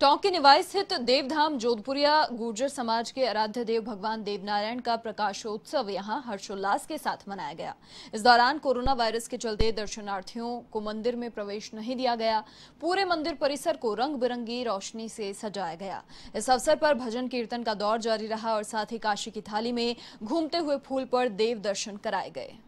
टोंक के निवाई स्थित देवधाम जोधपुरिया गुर्जर समाज के आराध्य देव भगवान देवनारायण का प्रकाशोत्सव यहां हर्षोल्लास के साथ मनाया गया इस दौरान कोरोना वायरस के चलते दर्शनार्थियों को मंदिर में प्रवेश नहीं दिया गया पूरे मंदिर परिसर को रंग बिरंगी रोशनी से सजाया गया इस अवसर पर भजन कीर्तन का दौर जारी रहा और साथ ही काशी की थाली में घूमते हुए फूल पर देव दर्शन कराए गए